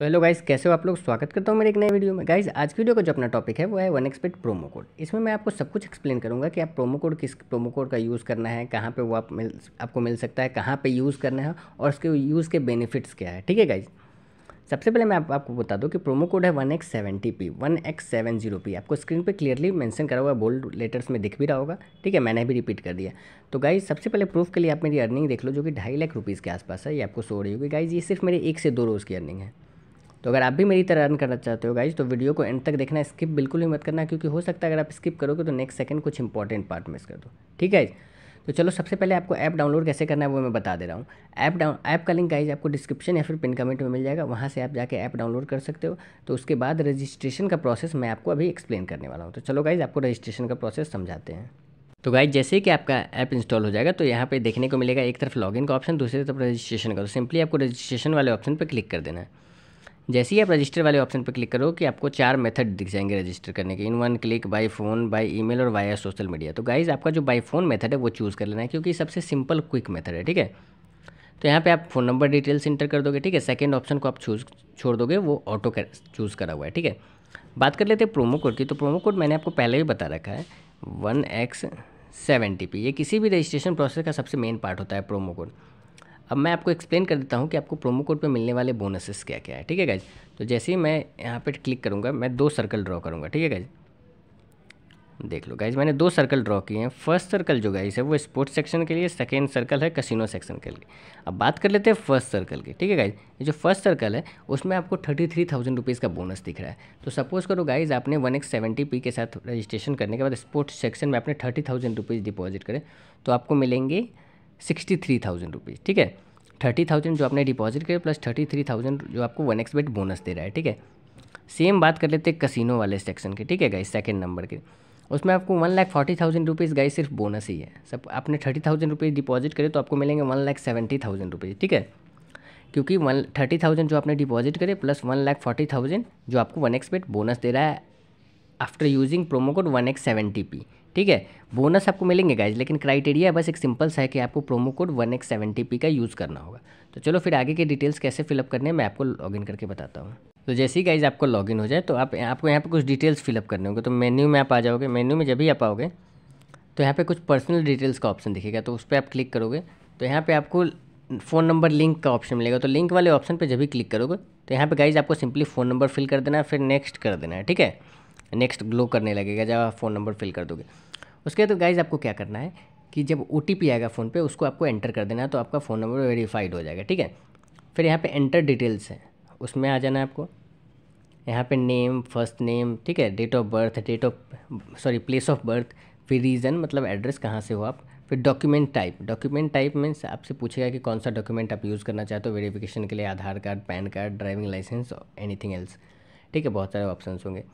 तो hello guys कैसे हो आप लोग स्वागत करता हूँ मेरे एक नए वीडियो में गाइस आज की वीडियो का जो अपना टॉपिक है वो है वन एक्सपेक्ट प्रोमो कोड इसमें मैं आपको सब कुछ एक्सप्लेन करूँगा कि आप प्रोमो कोड किस प्रोमो कोड का यूज़ करना है कहाँ पे वो आप मिल आपको मिल सकता है कहाँ पे यूज़ करना है और उसके यूज़ के बेनिफिट्स क्या है ठीक है गाइज़ सबसे पहले मैं आप, आपको बता दूँ कि प्रोमो कोड है one X P one X seven zero P आपको स्क्रीन पर क्लियरली मैंसन करा हुआ है बोल्ड लेटर्स में दिख भी रहा होगा ठीक है मैंने भी रिपीट कर दिया तो गाइज सबसे पहले प्रूफ के लिए आप मेरी अर्निंग देख लो जो कि ढाई लाख रुपीज़ के आसपास है ये आपको सो रही होगी गाइज ये सिर्फ मेरे एक से दो रोज़ की अर्निंग है तो अगर आप भी मेरी तरह रन करना चाहते हो गाइज तो वीडियो को एंड तक देखना स्किप बिल्कुल भी मत करना क्योंकि हो सकता है अगर आप स्किप करोगे तो नेक्स्ट सेकंड कुछ इंपॉर्टेंट पार्ट मिस कर दो ठीक है तो चलो सबसे पहले आपको ऐप डाउनलोड कैसे करना है वो मैं बता दे रहा हूँ ऐप डाउन ऐप का लिंक गाइज आपको डिस्क्रिप्शन या फिर पिन कमेंट में मिल जाएगा वहाँ से आप जाके ऐप डाउनलोड कर सकते हो तो उसके बाद रजिस्ट्रेशन का प्रोसेस मैं आपको अभी एक्सप्लेन करने वाला हूँ तो चलो गाइज आपको रजिस्ट्रेशन का प्रोसेस समझाते हैं तो गाइज जैसे कि आपका ऐप इंस्टॉल हो जाएगा तो यहाँ पे देखने को मिलेगा एक तरफ लॉगिन का ऑप्शन दूसरी तरफ रजिस्ट्रेशन का तो सिंपली आपको रजिस्ट्रेशन वाले ऑप्शन पर क्लिक कर देना है जैसे ही आप रजिस्टर वाले ऑप्शन पर क्लिक करो कि आपको चार मेथड दिख जाएंगे रजिस्टर करने के in one click by phone by email और वाया सोशल मीडिया तो गाइज़ आपका जो बाई फ़ोन मेथड है वो चूज़ कर लेना है क्योंकि सबसे सिंपल क्विक मेथड है ठीक है तो यहाँ पे आप फ़ोन नंबर डिटेल्स इंटर कर दोगे ठीक है सेकेंड ऑप्शन को आप चूज छोड़ दोगे वो ऑटो कर चूज़ करा हुआ है ठीक है बात कर लेते हैं प्रोमो कोड की तो प्रोमो कोड मैंने आपको पहले भी बता रखा है वन एक्स पी ये किसी भी रजिस्ट्रेशन प्रोसेस का सबसे मेन पार्ट होता है प्रोमो कोड अब मैं आपको एक्सप्लेन कर देता हूँ कि आपको प्रोमो कोड पे मिलने वाले बोनसेस क्या क्या है ठीक है गाइज तो जैसे ही मैं यहाँ पे क्लिक करूँगा मैं दो सर्कल ड्रॉ करूँगा ठीक है गाइज देख लो गाइज मैंने दो सर्कल ड्रॉ किए हैं फर्स्ट सर्कल जो गाइज है वो स्पोर्ट्स सेक्शन के लिए सेकेंड सर्कल है कसिनो सेक्शन के लिए अब बात कर लेते हैं फर्स्ट सर्कल की ठीक है गाइज ये जो फर्स्ट सर्कल है उसमें आपको थर्टी थ्री थाउजेंड रुपीज़ का बोनस दिख रहा है तो सपोज़ करो गाइज आपने वन एक्स सेवेंटी पी के साथ रजिस्ट्रेशन करने के बाद स्पोर्ट्स सेक्शन में आपने थर्टी थाउजेंड रुपीज़ डिपॉजिट करें तो आपको मिलेंगे सिक्सटी थ्री थाउजेंड रुपीज़ ठीक है थर्टी थाउजेंड जो आपने डिपॉजिट किया प्लस थर्टी थ्री थाउजेंड जो आपको वन एक्स बेट बोनस दे रहा है ठीक है सेम बात कर लेते हैं कसिनो वाले सेक्शन के ठीक है गाइस सेकेंड नंबर के उसमें आपको one lakh forty thousand rupees guys सिर्फ बोनस ही है सब आपने थर्टी थाउजेंड रुपीज़ डिपॉजिट करे तो आपको मिलेंगे one lakh seventy thousand rupees ठीक है क्योंकि वन थर्टी थाउजेंड जो आपने डिपॉजिट करे plus one lakh forty thousand जो आपको वन एक्स बेट बोनस दे रहा है after using promo code one X seventy P ठीक है बोनस आपको मिलेंगे गाइज लेकिन क्राइटेरिया बस एक सिंपल सा है कि आपको promo code one X seventy P का यूज़ करना होगा तो चलो फिर आगे के डिटेल्स कैसे फिलअप करने हैं मैं आपको लॉगिन करके बताता हूँ तो जैसे ही गाइज आपको लॉगिन हो जाए तो आप आपको यहाँ पे कुछ डिटेल्स फिलअप करने होंगे तो मेन्यू में आप आ जाओगे मेन्यू में जब भी आप आओगे तो यहाँ पे कुछ पर्सनल डिटेल्स का ऑप्शन दिखेगा तो उस पर आप क्लिक करोगे तो यहाँ पे आपको फ़ोन नंबर लिंक का ऑप्शन मिलेगा तो लिंक वाले ऑप्शन पर जब भी क्लिक करोगे तो यहाँ पर गाइज आपको सिंपली फ़ोन नंबर फिल कर देना है फिर नेक्स्ट कर देना है ठीक है नेक्स्ट ग्लो करने लगेगा जब आप फ़ोन नंबर फिल कर दोगे उसके बाद तो गाइज़ आपको क्या करना है कि जब ओ आएगा फ़ोन पे उसको आपको एंटर कर देना है तो आपका फ़ोन नंबर वेरीफाइड हो जाएगा ठीक है फिर यहाँ पे एंटर डिटेल्स है उसमें आ जाना है आपको यहाँ पे नेम फर्स्ट नेम ठीक है date of birth date of sorry place of birth फिर रीज़न मतलब एड्रेस कहाँ से हो आप फिर document type document type means आपसे पूछेगा कि कौन सा डॉक्यूमेंट आप यूज़ करना चाहते हो वेरिफिकेशन के लिए Aadhaar card PAN card driving licence anything else ठीक है बहुत सारे ऑप्शन होंगे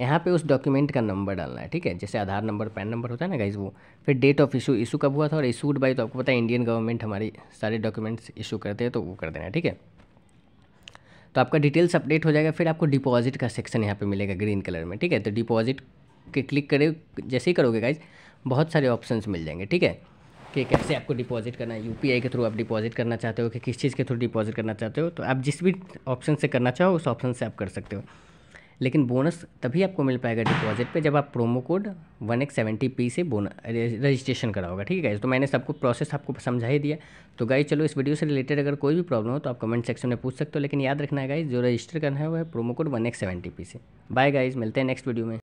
यहाँ पे उस डॉक्यूमेंट का नंबर डालना है ठीक है जैसे आधार नंबर पैन नंबर होता है ना गाइज वो फिर डेट ऑफ इशू इशू कब हुआ था और इशूड बाई तो आपको पता है इंडियन गवर्नमेंट हमारी सारे डॉक्यूमेंट्स इशू करते हैं तो वो कर देना ठीक है तो आपका डिटेल्स अपडेट हो जाएगा फिर आपको डिपॉजिट का सेक्शन यहाँ पर मिलेगा ग्रीन कलर में ठीक है तो डिपॉजिट के क्लिक करे जैसे ही करोगे गाइज बहुत सारे ऑप्शन मिल जाएंगे ठीक है कि कैसे आपको डिपॉजिट करना है यूपीआई के थ्रू आप डिपॉजिट करना चाहते हो कि किस चीज़ के थ्रू डिपॉजिट करना चाहते हो तो आप जिस भी ऑप्शन से करना चाहो उस ऑप्शन से आप कर सकते हो लेकिन बोनस तभी आपको मिल पाएगा डिपॉजिट पे जब आप promo code one X seventy P से बोन रजिस्ट्रेशन कराओगे ठीक है गाइज तो मैंने सबको प्रोसेस आपको समझा ही दिया तो गाइज चलो इस वीडियो से रिलेटेड अगर कोई भी प्रॉब्लम हो तो आप कमेंट सेक्शन में पूछ सकते हो लेकिन याद रखना है गाइज जो रजिस्टर करना है वो है promo code one X seventy P से बाय गाइज मिलते हैं नेक्स्ट वीडियो में